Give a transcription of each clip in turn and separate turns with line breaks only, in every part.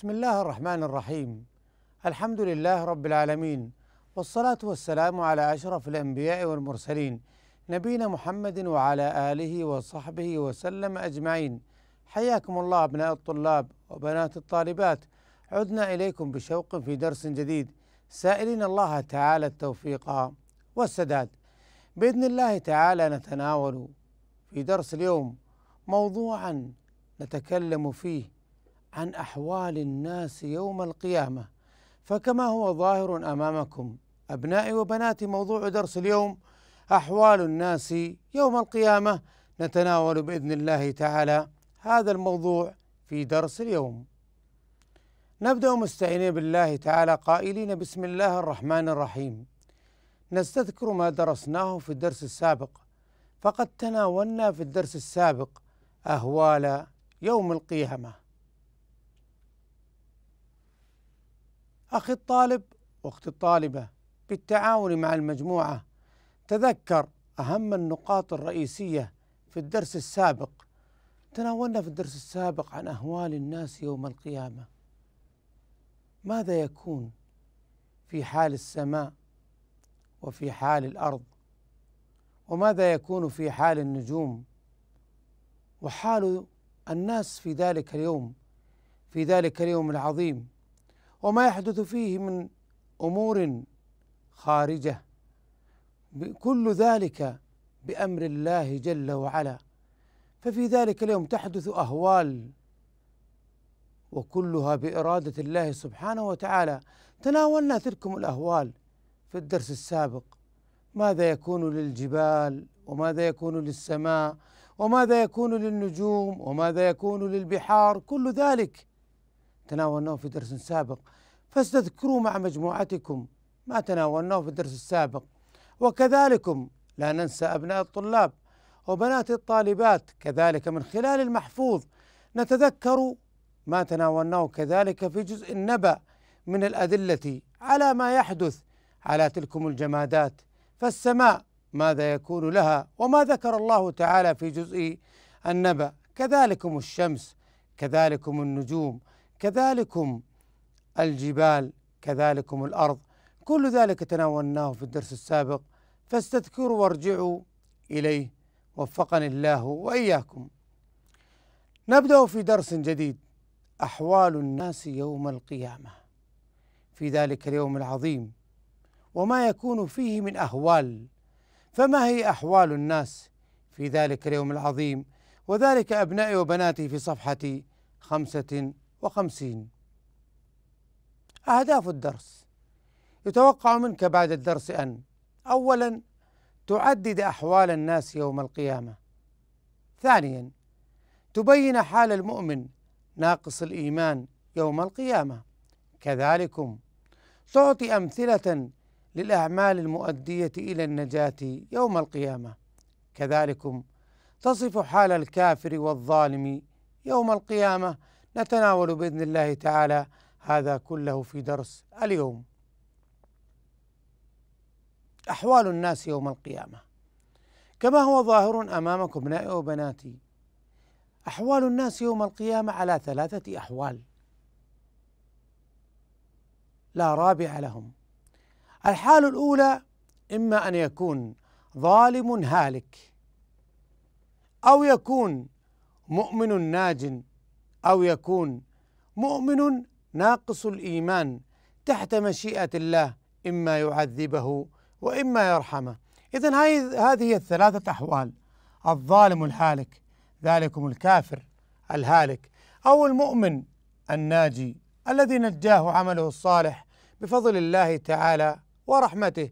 بسم الله الرحمن الرحيم الحمد لله رب العالمين والصلاة والسلام على أشرف الأنبياء والمرسلين نبينا محمد وعلى آله وصحبه وسلم أجمعين حياكم الله أبناء الطلاب وبنات الطالبات عدنا إليكم بشوق في درس جديد سائلين الله تعالى التوفيق والسداد بإذن الله تعالى نتناول في درس اليوم موضوعا نتكلم فيه عن احوال الناس يوم القيامه فكما هو ظاهر امامكم ابنائي وبناتي موضوع درس اليوم احوال الناس يوم القيامه نتناول باذن الله تعالى هذا الموضوع في درس اليوم نبدا مستعينين بالله تعالى قائلين بسم الله الرحمن الرحيم نستذكر ما درسناه في الدرس السابق فقد تناولنا في الدرس السابق اهوال يوم القيامه أخي الطالب وأخت الطالبة بالتعاون مع المجموعة تذكر أهم النقاط الرئيسية في الدرس السابق تناولنا في الدرس السابق عن أهوال الناس يوم القيامة ماذا يكون في حال السماء وفي حال الأرض وماذا يكون في حال النجوم وحال الناس في ذلك اليوم في ذلك اليوم العظيم وما يحدث فيه من امور خارجه كل ذلك بامر الله جل وعلا ففي ذلك اليوم تحدث اهوال وكلها باراده الله سبحانه وتعالى تناولنا تلكم الاهوال في الدرس السابق ماذا يكون للجبال وماذا يكون للسماء وماذا يكون للنجوم وماذا يكون للبحار كل ذلك تناولناه في درس سابق فاستذكروا مع مجموعتكم ما تناولناه في الدرس السابق وكذلكم لا ننسى أبناء الطلاب وبنات الطالبات كذلك من خلال المحفوظ نتذكر ما تناولناه كذلك في جزء النبأ من الأدلة على ما يحدث على تلكم الجمادات فالسماء ماذا يكون لها وما ذكر الله تعالى في جزء النبأ كذلكم الشمس كذلكم النجوم كذلكم الجبال كذلكم الارض كل ذلك تناولناه في الدرس السابق فاستذكروا وارجعوا اليه وفقني الله واياكم نبدا في درس جديد احوال الناس يوم القيامه في ذلك اليوم العظيم وما يكون فيه من اهوال فما هي احوال الناس في ذلك اليوم العظيم وذلك ابنائي وبناتي في صفحه خمسه وخمسين أهداف الدرس يتوقع منك بعد الدرس أن أولا تعدد أحوال الناس يوم القيامة ثانيا تبين حال المؤمن ناقص الإيمان يوم القيامة كذلكم تعطي أمثلة للأعمال المؤدية إلى النجاة يوم القيامة كذلكم تصف حال الكافر والظالم يوم القيامة نتناول باذن الله تعالى هذا كله في درس اليوم احوال الناس يوم القيامه كما هو ظاهر امامكم ابنائي وبناتي احوال الناس يوم القيامه على ثلاثه احوال لا رابع لهم الحال الاولى اما ان يكون ظالم هالك او يكون مؤمن ناج أو يكون مؤمن ناقص الإيمان تحت مشيئة الله إما يعذبه وإما يرحمه إذا هذه هي الثلاثة أحوال الظالم الهالك ذلكم الكافر الهالك أو المؤمن الناجي الذي نجاه عمله الصالح بفضل الله تعالى ورحمته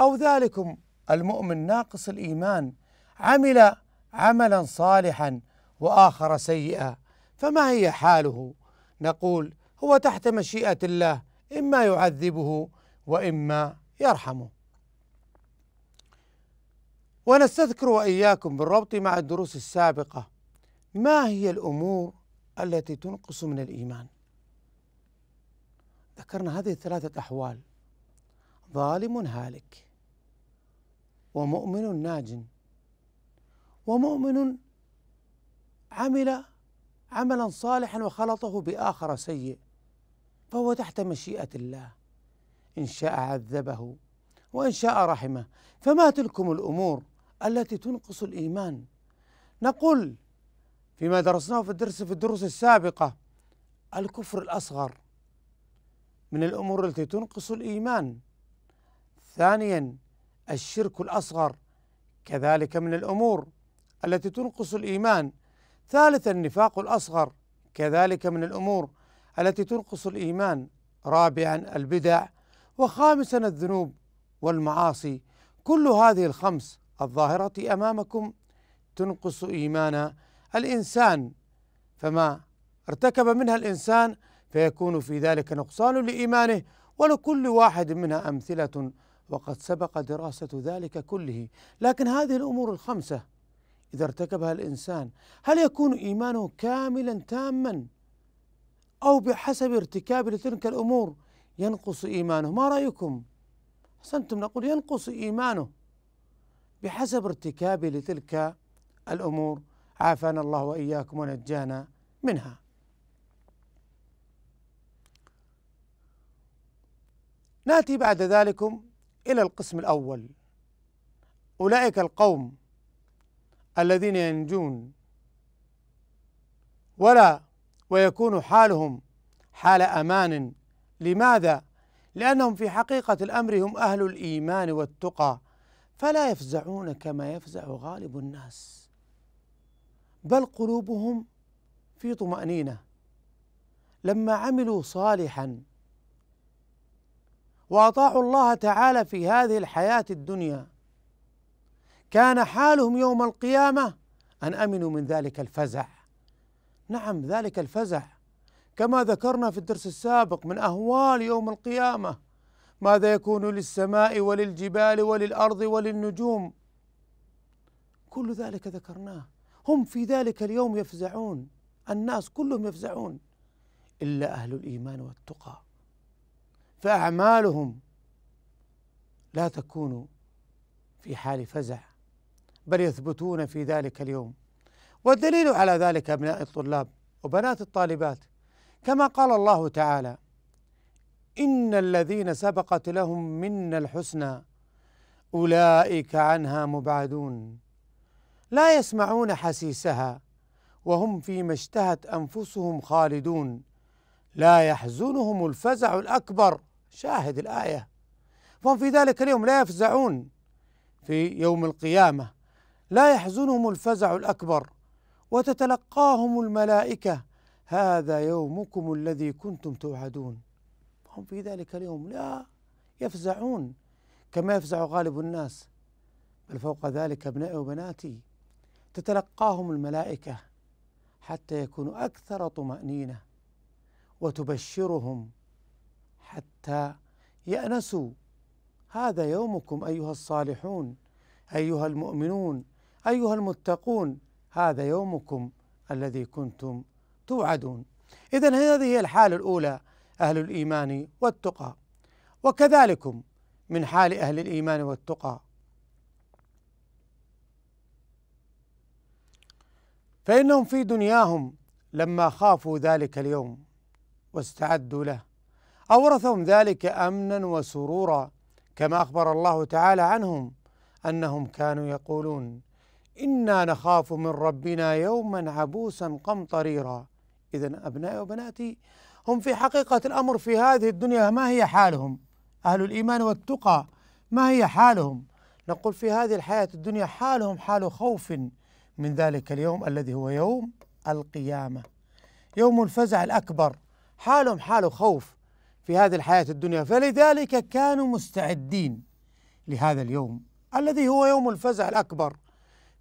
أو ذلكم المؤمن ناقص الإيمان عمل عملا صالحا وآخر سيئا فما هي حاله نقول هو تحت مشيئه الله اما يعذبه واما يرحمه ونستذكر واياكم بالربط مع الدروس السابقه ما هي الامور التي تنقص من الايمان ذكرنا هذه الثلاثه احوال ظالم هالك ومؤمن ناج ومؤمن عمل عملا صالحا وخلطه باخر سيء فهو تحت مشيئه الله ان شاء عذبه وان شاء رحمه فما تلكم الامور التي تنقص الايمان نقول فيما درسناه في الدرس في الدروس السابقه الكفر الاصغر من الامور التي تنقص الايمان ثانيا الشرك الاصغر كذلك من الامور التي تنقص الايمان ثالثا النفاق الاصغر كذلك من الامور التي تنقص الايمان رابعا البدع وخامسا الذنوب والمعاصي كل هذه الخمس الظاهره امامكم تنقص ايمان الانسان فما ارتكب منها الانسان فيكون في ذلك نقصان لايمانه ولكل واحد منها امثله وقد سبق دراسه ذلك كله لكن هذه الامور الخمسه إذا ارتكبها الإنسان هل يكون إيمانه كاملا تاما أو بحسب ارتكابه لتلك الأمور ينقص إيمانه ما رأيكم أحسنتم نقول ينقص إيمانه بحسب ارتكابه لتلك الأمور عافانا الله وإياكم ونجانا منها ناتي بعد ذلكم إلى القسم الأول أولئك القوم الذين ينجون ولا ويكون حالهم حال امان لماذا لانهم في حقيقه الامر هم اهل الايمان والتقى فلا يفزعون كما يفزع غالب الناس بل قلوبهم في طمانينه لما عملوا صالحا واطاعوا الله تعالى في هذه الحياه الدنيا كان حالهم يوم القيامه ان امنوا من ذلك الفزع نعم ذلك الفزع كما ذكرنا في الدرس السابق من اهوال يوم القيامه ماذا يكون للسماء وللجبال وللارض وللنجوم كل ذلك ذكرناه هم في ذلك اليوم يفزعون الناس كلهم يفزعون الا اهل الايمان والتقى فاعمالهم لا تكون في حال فزع بل يثبتون في ذلك اليوم والدليل على ذلك أبناء الطلاب وبنات الطالبات كما قال الله تعالى إن الذين سبقت لهم منا الحسنى أولئك عنها مبعدون لا يسمعون حسيسها وهم فيما اشتهت أنفسهم خالدون لا يحزنهم الفزع الأكبر شاهد الآية فهم في ذلك اليوم لا يفزعون في يوم القيامة لا يحزنهم الفزع الاكبر وتتلقاهم الملائكه هذا يومكم الذي كنتم توعدون هم في ذلك اليوم لا يفزعون كما يفزع غالب الناس بل فوق ذلك ابنائي وبناتي تتلقاهم الملائكه حتى يكونوا اكثر طمانينه وتبشرهم حتى يانسوا هذا يومكم ايها الصالحون ايها المؤمنون أيها المتقون هذا يومكم الذي كنتم توعدون إذا هذه هي الحالة الأولى أهل الإيمان والتقى وكذلكم من حال أهل الإيمان والتقى فإنهم في دنياهم لما خافوا ذلك اليوم واستعدوا له أورثهم ذلك أمنا وسرورا كما أخبر الله تعالى عنهم أنهم كانوا يقولون إنا نخاف من ربنا يوما عبوسا قمطريرا إذا أبنائي وبناتي هم في حقيقة الأمر في هذه الدنيا ما هي حالهم أهل الإيمان والتقى ما هي حالهم نقول في هذه الحياة الدنيا حالهم حال خوف من ذلك اليوم الذي هو يوم القيامة يوم الفزع الأكبر حالهم حال خوف في هذه الحياة الدنيا فلذلك كانوا مستعدين لهذا اليوم الذي هو يوم الفزع الأكبر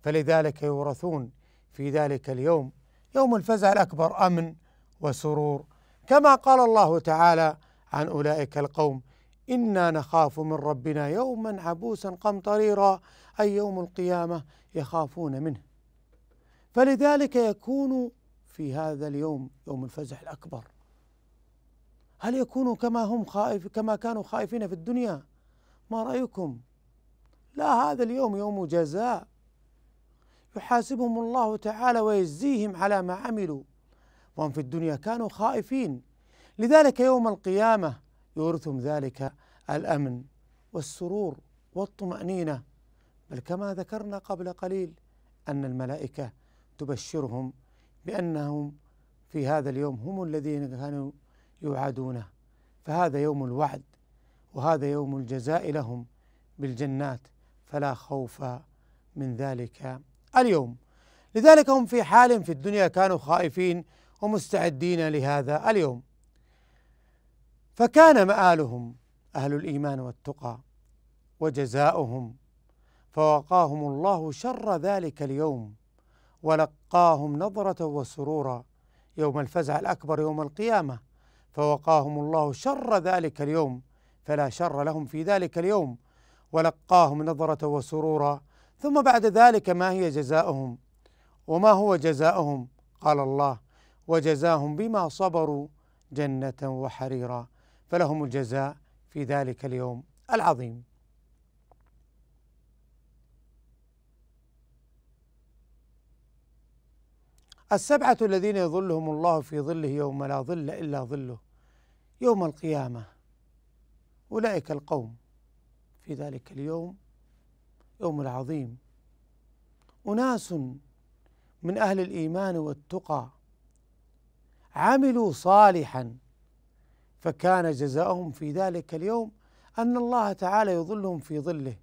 فلذلك يورثون في ذلك اليوم يوم الفزع الاكبر امن وسرور كما قال الله تعالى عن اولئك القوم انا نخاف من ربنا يوما عبوسا قمطريرا اي يوم القيامه يخافون منه فلذلك يكون في هذا اليوم يوم الفزع الاكبر هل يكونوا كما هم خائف كما كانوا خائفين في الدنيا ما رايكم لا هذا اليوم يوم جزاء يحاسبهم الله تعالى ويجزيهم على ما عملوا وهم في الدنيا كانوا خائفين لذلك يوم القيامه يورثهم ذلك الامن والسرور والطمانينه بل كما ذكرنا قبل قليل ان الملائكه تبشرهم بانهم في هذا اليوم هم الذين كانوا يوعدونه فهذا يوم الوعد وهذا يوم الجزاء لهم بالجنات فلا خوف من ذلك اليوم لذلك هم في حال في الدنيا كانوا خائفين ومستعدين لهذا اليوم فكان مآلهم أهل الإيمان والتقى وجزاؤهم فوقاهم الله شر ذلك اليوم ولقاهم نظرة وسرورا يوم الفزع الأكبر يوم القيامة فوقاهم الله شر ذلك اليوم فلا شر لهم في ذلك اليوم ولقاهم نظرة وسرورا ثم بعد ذلك ما هي جزاؤهم وما هو جزاؤهم قال الله وجزاهم بما صبروا جنة وحريرا فلهم الجزاء في ذلك اليوم العظيم السبعة الذين يظلهم الله في ظله يوم لا ظل إلا ظله يوم القيامة أولئك القوم في ذلك اليوم يوم العظيم أناس من أهل الإيمان والتقى عملوا صالحا فكان جزاؤهم في ذلك اليوم أن الله تعالى يظلهم في ظله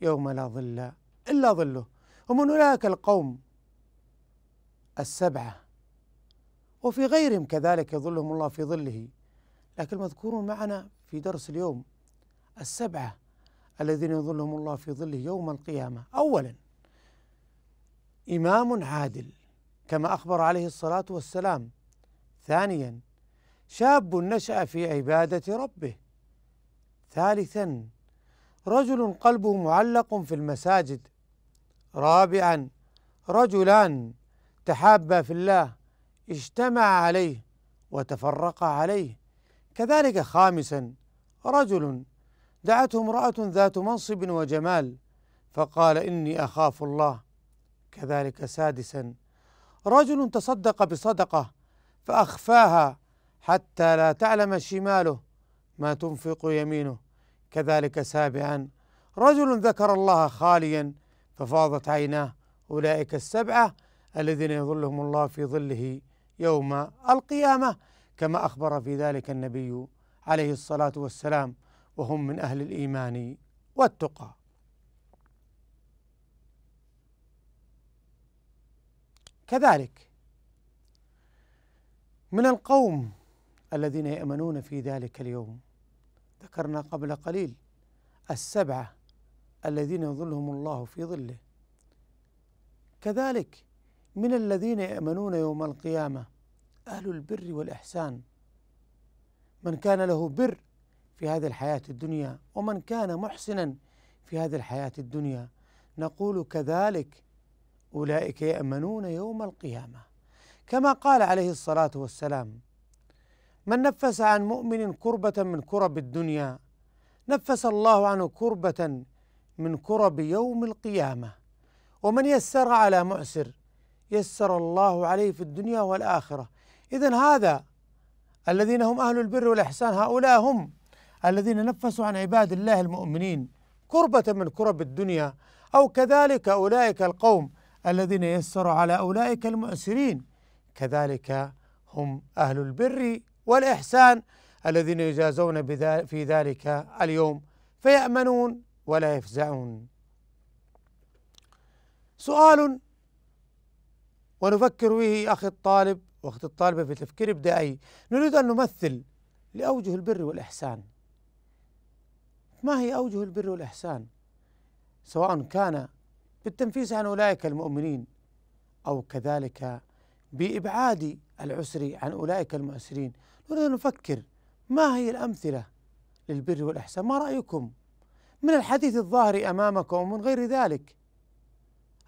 يوم لا ظل إلا ظله ومن أولئك القوم السبعة وفي غيرهم كذلك يظلهم الله في ظله لكن مذكور معنا في درس اليوم السبعة الذين يظلهم الله في ظله يوم القيامة أولا إمام عادل كما أخبر عليه الصلاة والسلام ثانيا شاب نشأ في عبادة ربه ثالثا رجل قلبه معلق في المساجد رابعا رجلان تحابا في الله اجتمع عليه وتفرق عليه كذلك خامسا رجل دعته امرأة ذات منصب وجمال فقال إني أخاف الله كذلك سادسا رجل تصدق بصدقة فأخفاها حتى لا تعلم شماله ما تنفق يمينه كذلك سابعا رجل ذكر الله خاليا ففاضت عيناه أولئك السبعة الذين يظلهم الله في ظله يوم القيامة كما أخبر في ذلك النبي عليه الصلاة والسلام وهم من أهل الإيمان والتقى كذلك من القوم الذين يأمنون في ذلك اليوم ذكرنا قبل قليل السبعة الذين يظلهم الله في ظله كذلك من الذين يأمنون يوم القيامة أهل البر والإحسان من كان له بر في هذه الحياة الدنيا ومن كان محسنا في هذه الحياة الدنيا نقول كذلك أولئك يأمنون يوم القيامة كما قال عليه الصلاة والسلام من نفس عن مؤمن كربة من كرب الدنيا نفس الله عنه كربة من كرب يوم القيامة ومن يسر على معسر يسر الله عليه في الدنيا والآخرة إذا هذا الذين هم أهل البر والإحسان هؤلاء هم الذين نفسوا عن عباد الله المؤمنين كربة من كرب الدنيا أو كذلك أولئك القوم الذين يسروا على أولئك المؤسرين كذلك هم أهل البر والإحسان الذين يجازون في ذلك اليوم فيأمنون ولا يفزعون سؤال ونفكر به أخي الطالب وأخت الطالبة في تفكير إبداعي نريد أن نمثل لأوجه البر والإحسان ما هي أوجه البر والإحسان سواء كان بالتنفيس عن أولئك المؤمنين أو كذلك بإبعاد العسر عن أولئك المعسرين نريد أن نفكر ما هي الأمثلة للبر والإحسان ما رأيكم من الحديث الظاهر أمامكم ومن غير ذلك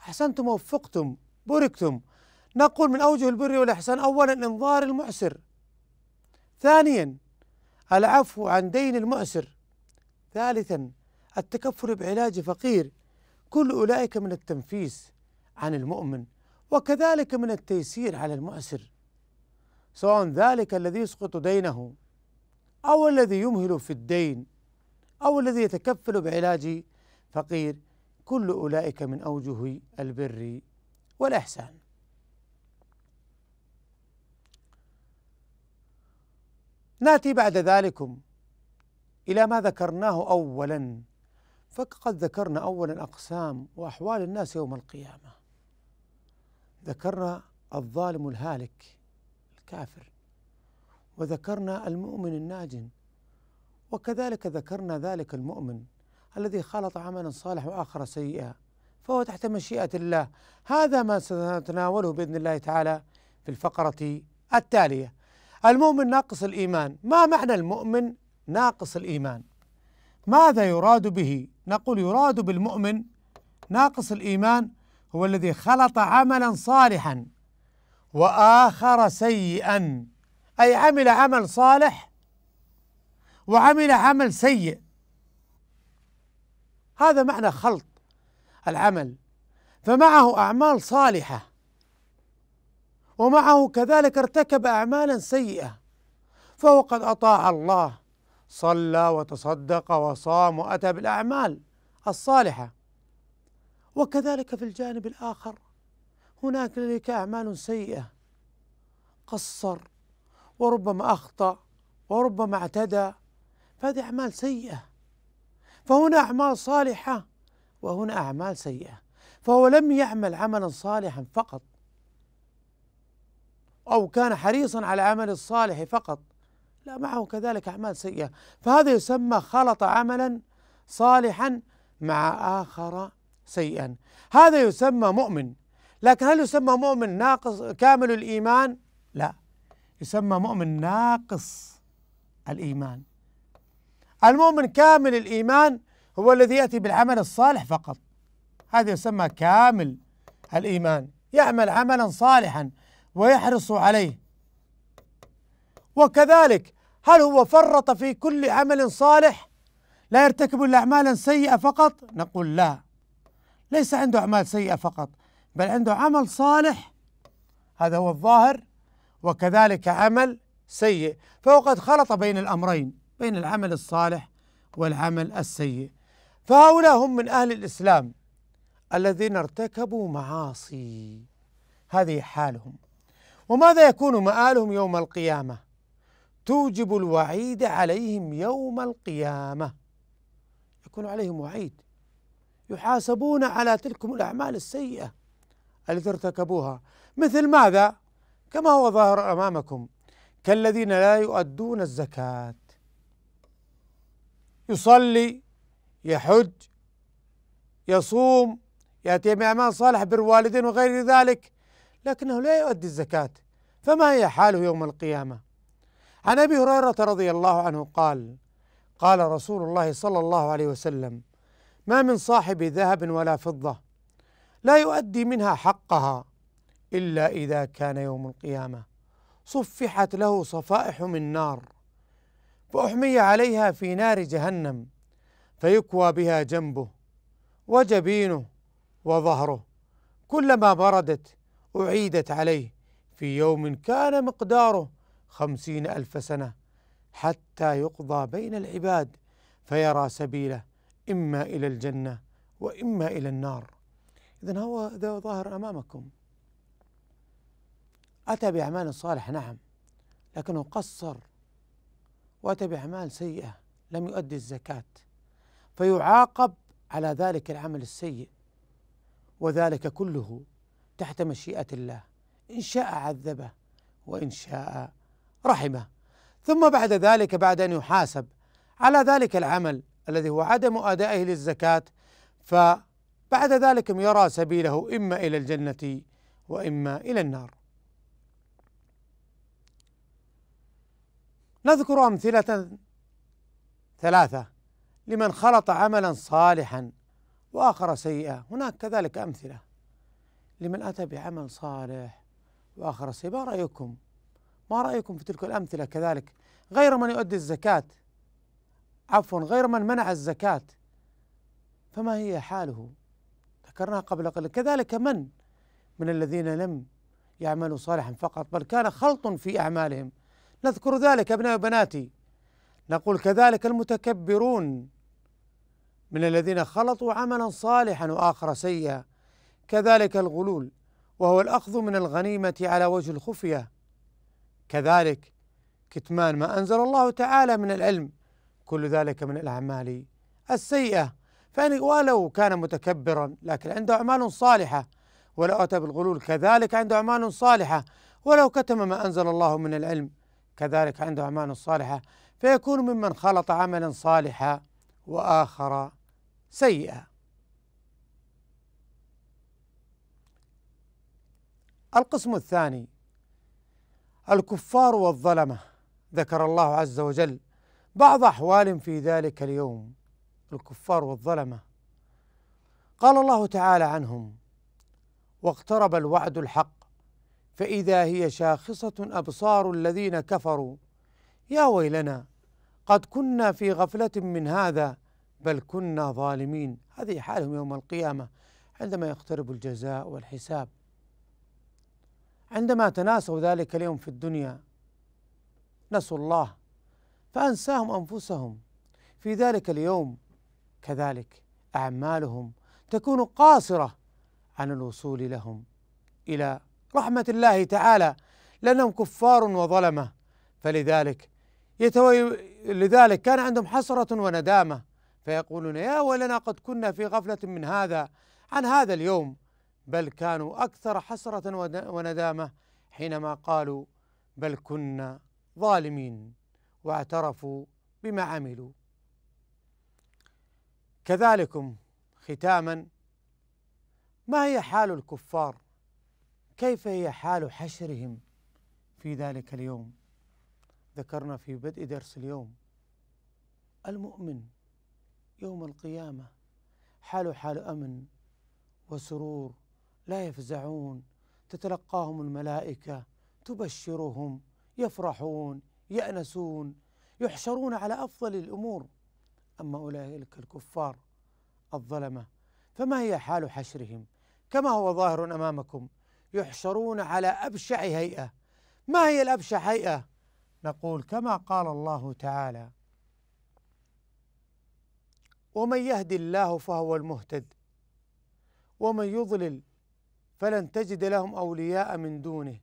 أحسنتم ووفقتم بوركتم نقول من أوجه البر والإحسان أولا إنظار المعسر ثانيا العفو عن دين المعسر ثالثا التكفل بعلاج فقير كل أولئك من التنفيس عن المؤمن وكذلك من التيسير على المعسر سواء ذلك الذي يسقط دينه أو الذي يمهل في الدين أو الذي يتكفل بعلاج فقير كل أولئك من أوجه البر والإحسان ناتي بعد ذلكم الى ما ذكرناه اولا فقد ذكرنا اولا اقسام واحوال الناس يوم القيامه ذكرنا الظالم الهالك الكافر وذكرنا المؤمن الناجن وكذلك ذكرنا ذلك المؤمن الذي خلط عملا صالح واخر سيئا فهو تحت مشيئه الله هذا ما سنتناوله باذن الله تعالى في الفقره التاليه المؤمن ناقص الايمان ما معنى المؤمن ناقص الايمان ماذا يراد به نقول يراد بالمؤمن ناقص الايمان هو الذي خلط عملا صالحا واخر سيئا اي عمل عمل صالح وعمل عمل سيء هذا معنى خلط العمل فمعه اعمال صالحه ومعه كذلك ارتكب اعمالا سيئه فهو قد اطاع الله صلى وتصدق وصام واتى بالاعمال الصالحه وكذلك في الجانب الاخر هناك لديك اعمال سيئه قصر وربما اخطا وربما اعتدى فهذه اعمال سيئه فهنا اعمال صالحه وهنا اعمال سيئه فهو لم يعمل عملا صالحا فقط او كان حريصا على العمل الصالح فقط لا معه كذلك أعمال سيئة فهذا يسمى خلط عملا صالحا مع آخر سيئا هذا يسمى مؤمن لكن هل يسمى مؤمن ناقص كامل الإيمان لا يسمى مؤمن ناقص الإيمان المؤمن كامل الإيمان هو الذي يأتي بالعمل الصالح فقط هذا يسمى كامل الإيمان يعمل عملا صالحا ويحرص عليه وكذلك هل هو فرط في كل عمل صالح لا يرتكب الا اعمالا سيئه فقط نقول لا ليس عنده اعمال سيئه فقط بل عنده عمل صالح هذا هو الظاهر وكذلك عمل سيء فهو قد خلط بين الامرين بين العمل الصالح والعمل السيء فهؤلاء هم من اهل الاسلام الذين ارتكبوا معاصي هذه حالهم وماذا يكون مآلهم يوم القيامه توجب الوعيد عليهم يوم القيامة يكون عليهم وعيد يحاسبون على تلكم الأعمال السيئة التي ارتكبوها مثل ماذا؟ كما هو ظاهر أمامكم كالذين لا يؤدون الزكاة يصلي يحج يصوم يأتي بأعمال صالحة بر والدين وغير ذلك لكنه لا يؤدي الزكاة فما هي حاله يوم القيامة عن ابي هريره رضي الله عنه قال قال رسول الله صلى الله عليه وسلم ما من صاحب ذهب ولا فضه لا يؤدي منها حقها الا اذا كان يوم القيامه صفحت له صفائح من نار فاحمي عليها في نار جهنم فيكوى بها جنبه وجبينه وظهره كلما بردت اعيدت عليه في يوم كان مقداره خمسين ألف سنة حتى يقضى بين العباد فيرى سبيله إما إلى الجنة وإما إلى النار إذا هو ذا ظاهر أمامكم أتى بأعمال صالحة نعم لكنه قصر وأتى بأعمال سيئة لم يؤدي الزكاة فيعاقب على ذلك العمل السيء وذلك كله تحت مشيئة الله إن شاء عذبه وإن شاء رحمه ثم بعد ذلك بعد ان يحاسب على ذلك العمل الذي هو عدم ادائه للزكاه فبعد ذلك يرى سبيله اما الى الجنه واما الى النار نذكر امثله ثلاثه لمن خلط عملا صالحا واخر سيئا هناك كذلك امثله لمن اتى بعمل صالح واخر سيئا ما رايكم ما رأيكم في تلك الأمثلة كذلك غير من يؤدي الزكاة عفوا غير من منع الزكاة فما هي حاله ذكرناها قبل قليل كذلك من من الذين لم يعملوا صالحا فقط بل كان خلط في أعمالهم نذكر ذلك أبناء وبناتي نقول كذلك المتكبرون من الذين خلطوا عملا صالحا وآخر سيئا كذلك الغلول وهو الأخذ من الغنيمة على وجه الخفية كذلك كتمان ما أنزل الله تعالى من العلم كل ذلك من الأعمال السيئة فإن ولو كان متكبرا لكن عنده أعمال صالحة ولو أتى بالغلول كذلك عنده أعمال صالحة ولو كتم ما أنزل الله من العلم كذلك عنده أعمال صالحة فيكون ممن خلط عملا صالحا وآخر سيئا القسم الثاني الكفار والظلمة ذكر الله عز وجل بعض أحوال في ذلك اليوم الكفار والظلمة قال الله تعالى عنهم واقترب الوعد الحق فإذا هي شاخصة أبصار الذين كفروا يا ويلنا قد كنا في غفلة من هذا بل كنا ظالمين هذه حالهم يوم القيامة عندما يقترب الجزاء والحساب عندما تناسوا ذلك اليوم في الدنيا نسوا الله فانساهم انفسهم في ذلك اليوم كذلك اعمالهم تكون قاصره عن الوصول لهم الى رحمه الله تعالى لانهم كفار وظلمه فلذلك يتوي لذلك كان عندهم حسره وندامه فيقولون يا ولنا قد كنا في غفله من هذا عن هذا اليوم بل كانوا اكثر حسره وندامه حينما قالوا بل كنا ظالمين واعترفوا بما عملوا كذلكم ختاما ما هي حال الكفار كيف هي حال حشرهم في ذلك اليوم ذكرنا في بدء درس اليوم المؤمن يوم القيامه حاله حال امن وسرور لا يفزعون تتلقاهم الملائكه تبشرهم يفرحون يانسون يحشرون على افضل الامور اما اولئك الكفار الظلمه فما هي حال حشرهم كما هو ظاهر امامكم يحشرون على ابشع هيئه ما هي الابشع هيئه نقول كما قال الله تعالى ومن يهد الله فهو المهتد ومن يضلل فلن تجد لهم اولياء من دونه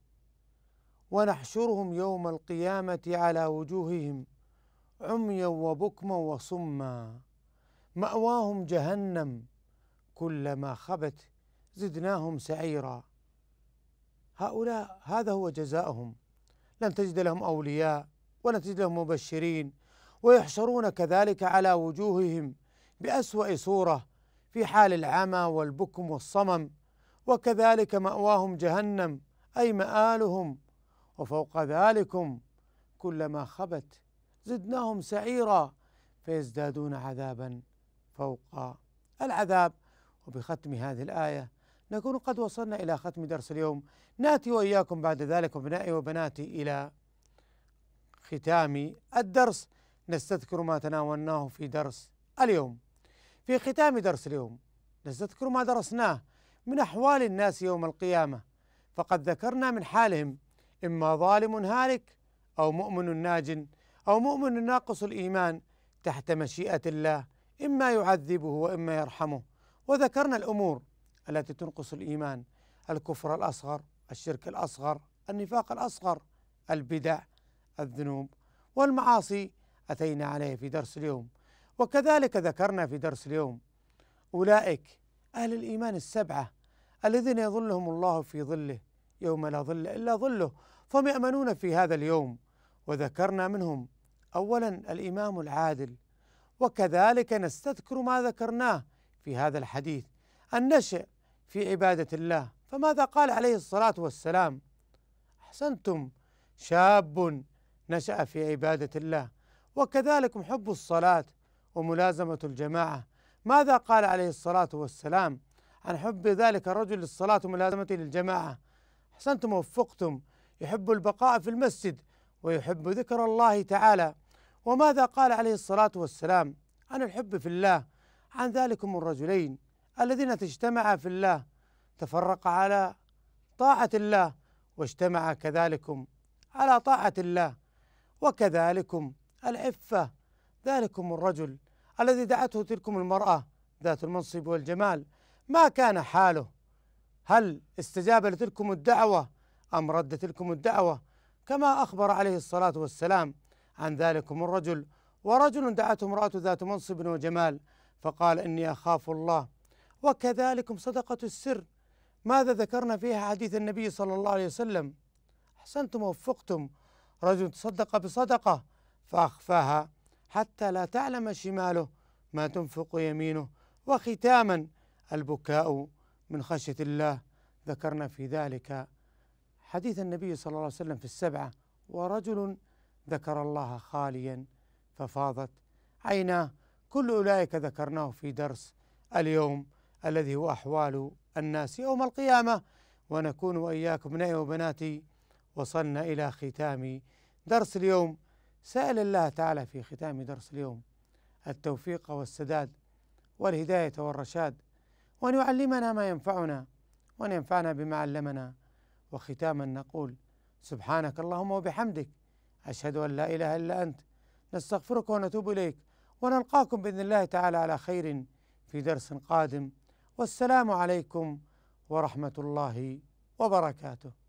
ونحشرهم يوم القيامه على وجوههم عميا وبكما وصما ماواهم جهنم كلما خبت زدناهم سعيرا هؤلاء هذا هو جزاؤهم لن تجد لهم اولياء ولن تجد لهم مبشرين ويحشرون كذلك على وجوههم باسوا صوره في حال العمى والبكم والصمم وكذلك مأواهم جهنم أي مآلهم وفوق ذلكم كلما خبت زدناهم سعيرا فيزدادون عذابا فوق العذاب وبختم هذه الآية نكون قد وصلنا إلى ختم درس اليوم نأتي وإياكم بعد ذلك أبنائي وبناتي إلى ختام الدرس نستذكر ما تناولناه في درس اليوم في ختام درس اليوم نستذكر ما درسناه من احوال الناس يوم القيامه فقد ذكرنا من حالهم اما ظالم هالك او مؤمن ناج او مؤمن ناقص الايمان تحت مشيئه الله اما يعذبه واما يرحمه وذكرنا الامور التي تنقص الايمان الكفر الاصغر الشرك الاصغر النفاق الاصغر البدع الذنوب والمعاصي اتينا عليه في درس اليوم وكذلك ذكرنا في درس اليوم اولئك أهل الإيمان السبعة الذين يظلهم الله في ظله يوم لا ظل إلا ظله فهم يأمنون في هذا اليوم وذكرنا منهم أولا الإمام العادل وكذلك نستذكر ما ذكرناه في هذا الحديث النشأ في عبادة الله فماذا قال عليه الصلاة والسلام أحسنتم شاب نشأ في عبادة الله وكذلك حب الصلاة وملازمة الجماعة ماذا قال عليه الصلاة والسلام عن حب ذلك الرجل للصلاة وملازمته للجماعة أحسنتم ووفقتم يحب البقاء في المسجد ويحب ذكر الله تعالى وماذا قال عليه الصلاة والسلام عن الحب في الله عن ذلكم الرجلين الذين تجتمعا في الله تفرقا على طاعة الله واجتمعا كذلكم على طاعة الله وكذلكم العفة ذلكم الرجل الذي دعته تلكم المرأة ذات المنصب والجمال ما كان حاله هل استجاب لتلكم الدعوة أم رد تلكم الدعوة كما أخبر عليه الصلاة والسلام عن ذلكم الرجل ورجل دعته امرأة ذات منصب وجمال فقال إني أخاف الله وكذلكم صدقة السر ماذا ذكرنا فيها حديث النبي صلى الله عليه وسلم أحسنتم ووفقتم رجل تصدق بصدقة فأخفاها حتى لا تعلم شماله ما تنفق يمينه وختاما البكاء من خشيه الله ذكرنا في ذلك حديث النبي صلى الله عليه وسلم في السبعه ورجل ذكر الله خاليا ففاضت عيناه كل اولئك ذكرناه في درس اليوم الذي هو احوال الناس يوم القيامه ونكون واياكم ابنائي وبناتي وصلنا الى ختام درس اليوم سأل الله تعالى في ختام درس اليوم التوفيق والسداد والهداية والرشاد وأن يعلمنا ما ينفعنا وأن ينفعنا بما علمنا وختاما نقول سبحانك اللهم وبحمدك أشهد أن لا إله إلا أنت نستغفرك ونتوب إليك ونلقاكم بإذن الله تعالى على خير في درس قادم والسلام عليكم ورحمة الله وبركاته